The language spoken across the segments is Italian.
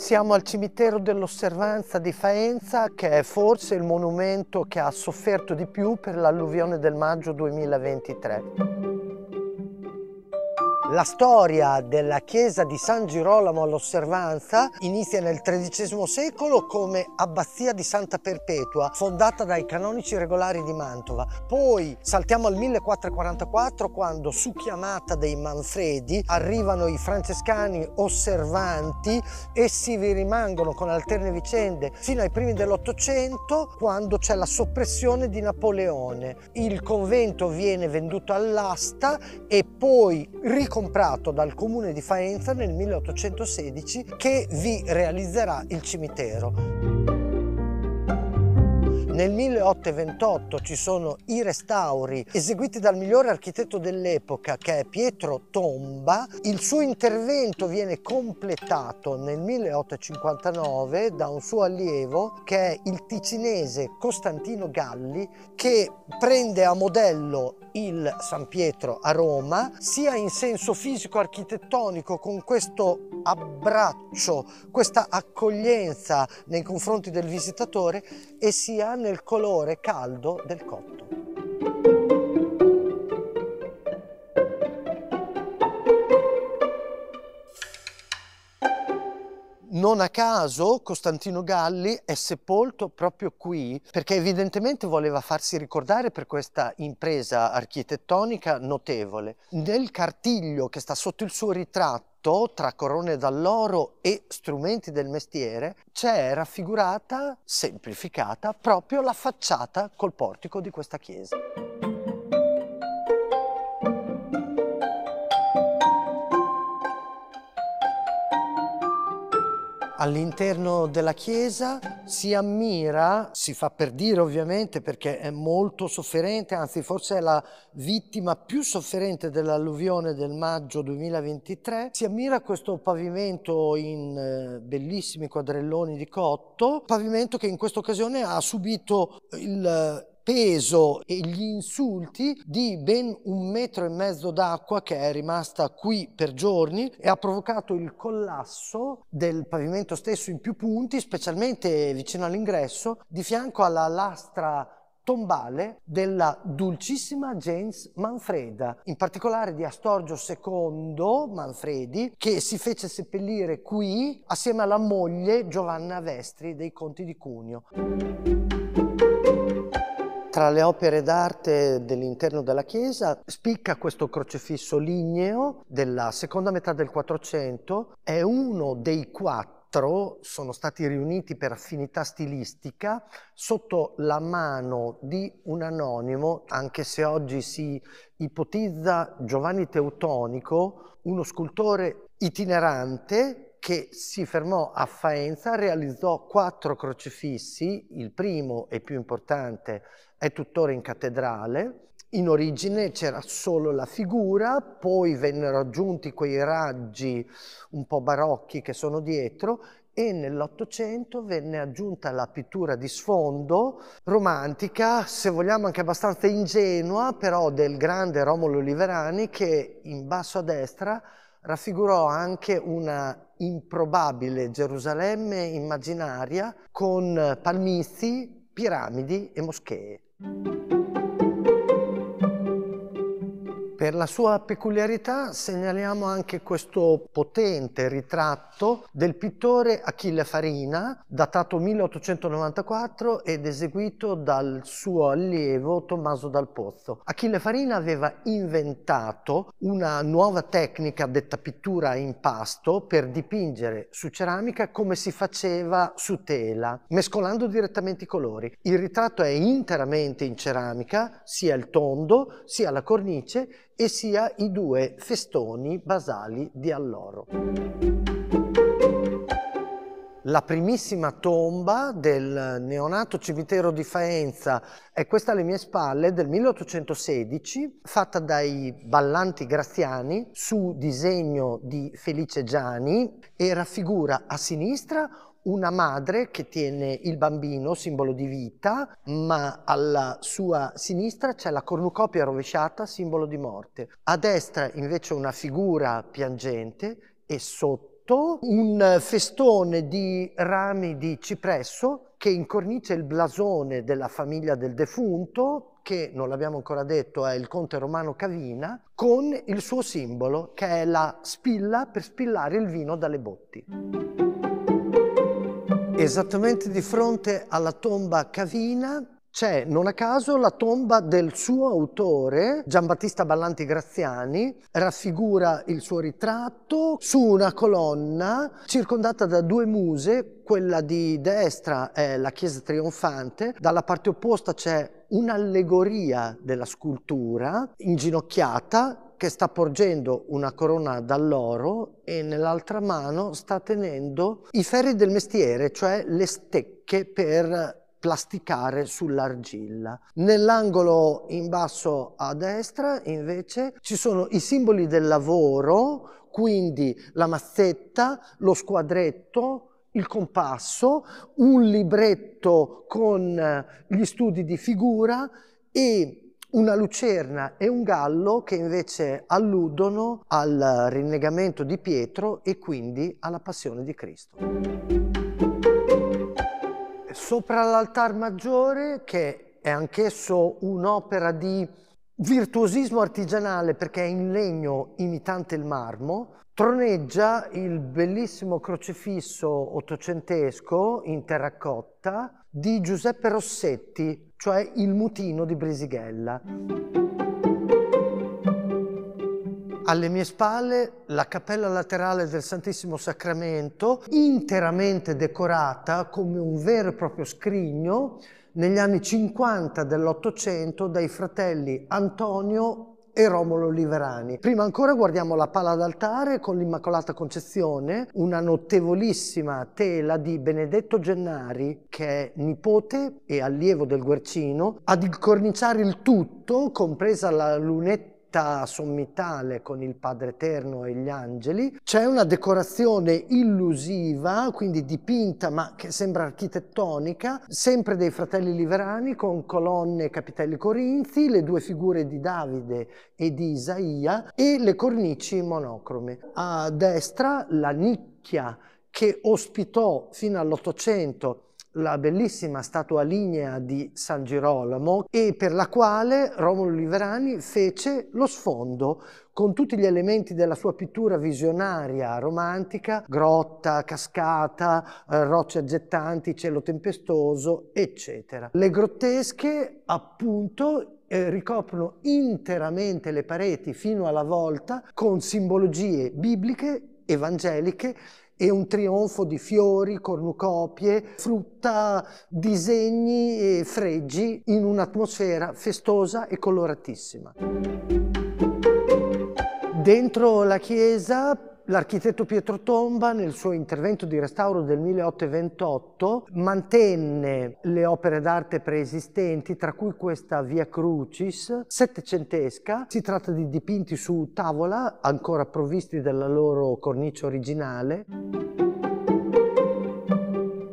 Siamo al cimitero dell'osservanza di Faenza che è forse il monumento che ha sofferto di più per l'alluvione del maggio 2023. La storia della chiesa di San Girolamo all'Osservanza inizia nel XIII secolo come abbazia di Santa Perpetua, fondata dai canonici regolari di Mantova. Poi saltiamo al 1444 quando, su chiamata dei Manfredi, arrivano i francescani osservanti e si rimangono con alterne vicende fino ai primi dell'Ottocento quando c'è la soppressione di Napoleone. Il convento viene venduto all'asta e poi ricostruito comprato dal comune di Faenza nel 1816 che vi realizzerà il cimitero. Nel 1828 ci sono i restauri eseguiti dal migliore architetto dell'epoca che è Pietro Tomba. Il suo intervento viene completato nel 1859 da un suo allievo che è il ticinese Costantino Galli che prende a modello il San Pietro a Roma, sia in senso fisico-architettonico con questo abbraccio, questa accoglienza nei confronti del visitatore e sia nel colore caldo del cotto. a caso Costantino Galli è sepolto proprio qui perché evidentemente voleva farsi ricordare per questa impresa architettonica notevole. Nel cartiglio che sta sotto il suo ritratto tra corone d'alloro e strumenti del mestiere c'è raffigurata, semplificata, proprio la facciata col portico di questa chiesa. All'interno della chiesa si ammira, si fa per dire ovviamente perché è molto sofferente, anzi forse è la vittima più sofferente dell'alluvione del maggio 2023, si ammira questo pavimento in eh, bellissimi quadrelloni di cotto, pavimento che in questa occasione ha subito il peso e gli insulti di ben un metro e mezzo d'acqua che è rimasta qui per giorni e ha provocato il collasso del pavimento stesso in più punti, specialmente vicino all'ingresso, di fianco alla lastra tombale della dolcissima James Manfreda, in particolare di Astorgio II Manfredi, che si fece seppellire qui assieme alla moglie Giovanna Vestri dei Conti di Cuneo. Tra le opere d'arte dell'interno della chiesa spicca questo crocefisso ligneo della seconda metà del Quattrocento, è uno dei quattro sono stati riuniti per affinità stilistica sotto la mano di un anonimo, anche se oggi si ipotizza Giovanni Teutonico, uno scultore itinerante che si fermò a Faenza, realizzò quattro crocifissi, il primo e più importante è tuttora in cattedrale, in origine c'era solo la figura, poi vennero aggiunti quei raggi un po' barocchi che sono dietro e nell'Ottocento venne aggiunta la pittura di sfondo romantica, se vogliamo anche abbastanza ingenua, però del grande Romolo Oliverani che in basso a destra raffigurò anche una improbabile Gerusalemme immaginaria con palmizi, piramidi e moschee. Per la sua peculiarità segnaliamo anche questo potente ritratto del pittore Achille Farina, datato 1894 ed eseguito dal suo allievo Tommaso Dal Pozzo. Achille Farina aveva inventato una nuova tecnica detta pittura a impasto per dipingere su ceramica come si faceva su tela, mescolando direttamente i colori. Il ritratto è interamente in ceramica, sia il tondo sia la cornice e sia i due festoni basali di alloro. La primissima tomba del neonato cimitero di Faenza è questa alle mie spalle del 1816, fatta dai ballanti graziani su disegno di Felice Giani e raffigura a sinistra una madre che tiene il bambino, simbolo di vita, ma alla sua sinistra c'è la cornucopia rovesciata, simbolo di morte. A destra invece una figura piangente e sotto un festone di rami di cipresso che incornice il blasone della famiglia del defunto, che non l'abbiamo ancora detto è il conte romano Cavina, con il suo simbolo che è la spilla per spillare il vino dalle botti. Esattamente di fronte alla tomba Cavina c'è, non a caso, la tomba del suo autore, Giambattista Ballanti Graziani, raffigura il suo ritratto su una colonna circondata da due muse, quella di destra è la Chiesa Trionfante, dalla parte opposta c'è un'allegoria della scultura inginocchiata che sta porgendo una corona d'alloro e nell'altra mano sta tenendo i ferri del mestiere, cioè le stecche per plasticare sull'argilla. Nell'angolo in basso a destra invece ci sono i simboli del lavoro, quindi la mazzetta, lo squadretto, il compasso, un libretto con gli studi di figura e una lucerna e un gallo che invece alludono al rinnegamento di Pietro e quindi alla passione di Cristo sopra l'altar maggiore, che è anch'esso un'opera di virtuosismo artigianale perché è in legno imitante il marmo, troneggia il bellissimo crocifisso ottocentesco in terracotta di Giuseppe Rossetti, cioè Il mutino di Brisighella. Alle mie spalle la cappella laterale del Santissimo Sacramento, interamente decorata come un vero e proprio scrigno negli anni 50 dell'Ottocento dai fratelli Antonio e Romolo Liverani. Prima ancora guardiamo la pala d'altare con l'Immacolata Concezione, una notevolissima tela di Benedetto Gennari, che è nipote e allievo del Guercino, ad incorniciare il tutto, compresa la lunetta vetta sommitale con il Padre Eterno e gli angeli. C'è una decorazione illusiva, quindi dipinta ma che sembra architettonica, sempre dei fratelli Liverani con colonne e capitelli corinzi, le due figure di Davide e di Isaia e le cornici monocrome. A destra la nicchia che ospitò fino all'Ottocento la bellissima statua lignea di San Girolamo e per la quale Romolo Liverani fece lo sfondo con tutti gli elementi della sua pittura visionaria romantica, grotta, cascata, eh, rocce aggettanti, cielo tempestoso, eccetera. Le grottesche appunto eh, ricoprono interamente le pareti fino alla volta con simbologie bibliche, evangeliche e un trionfo di fiori, cornucopie, frutta, disegni e fregi in un'atmosfera festosa e coloratissima. Dentro la chiesa L'architetto Pietro Tomba nel suo intervento di restauro del 1828 mantenne le opere d'arte preesistenti, tra cui questa Via Crucis, settecentesca. Si tratta di dipinti su tavola, ancora provvisti della loro cornice originale.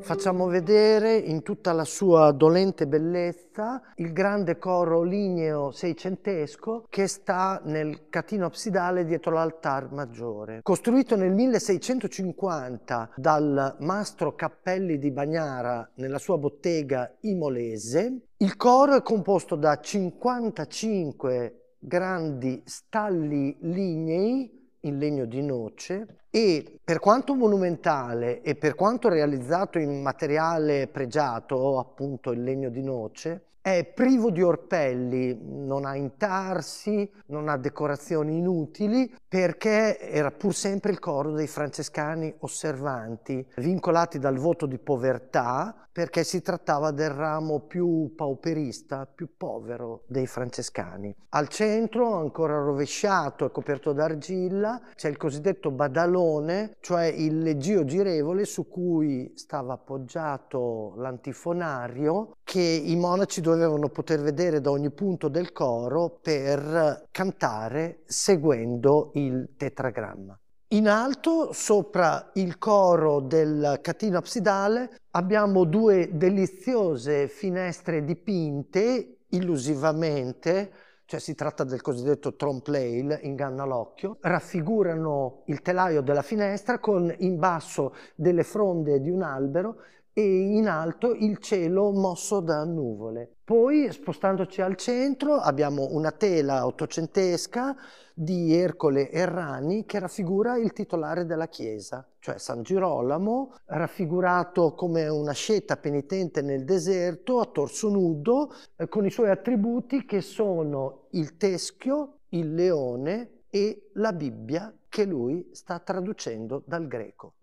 Facciamo vedere in tutta la sua dolente bellezza il grande coro ligneo seicentesco che sta nel catino absidale dietro l'altar maggiore. Costruito nel 1650 dal mastro Cappelli di Bagnara nella sua bottega imolese, il coro è composto da 55 grandi stalli lignei in legno di noce e per quanto monumentale e per quanto realizzato in materiale pregiato, appunto il legno di noce, è privo di orpelli, non ha intarsi, non ha decorazioni inutili, perché era pur sempre il coro dei francescani osservanti, vincolati dal voto di povertà, perché si trattava del ramo più pauperista, più povero dei francescani. Al centro, ancora rovesciato e coperto d'argilla, c'è il cosiddetto badalone, cioè il leggio girevole su cui stava appoggiato l'antifonario che i monaci dovevano dovevano poter vedere da ogni punto del coro per cantare seguendo il tetragramma. In alto, sopra il coro del catino absidale, abbiamo due deliziose finestre dipinte illusivamente, cioè si tratta del cosiddetto trompe-l'œil, inganna l'occhio, raffigurano il telaio della finestra con in basso delle fronde di un albero e in alto il cielo mosso da nuvole. Poi spostandoci al centro abbiamo una tela ottocentesca di Ercole e Rani che raffigura il titolare della chiesa, cioè San Girolamo, raffigurato come una scelta penitente nel deserto a torso nudo, eh, con i suoi attributi che sono il teschio, il leone e la Bibbia che lui sta traducendo dal greco.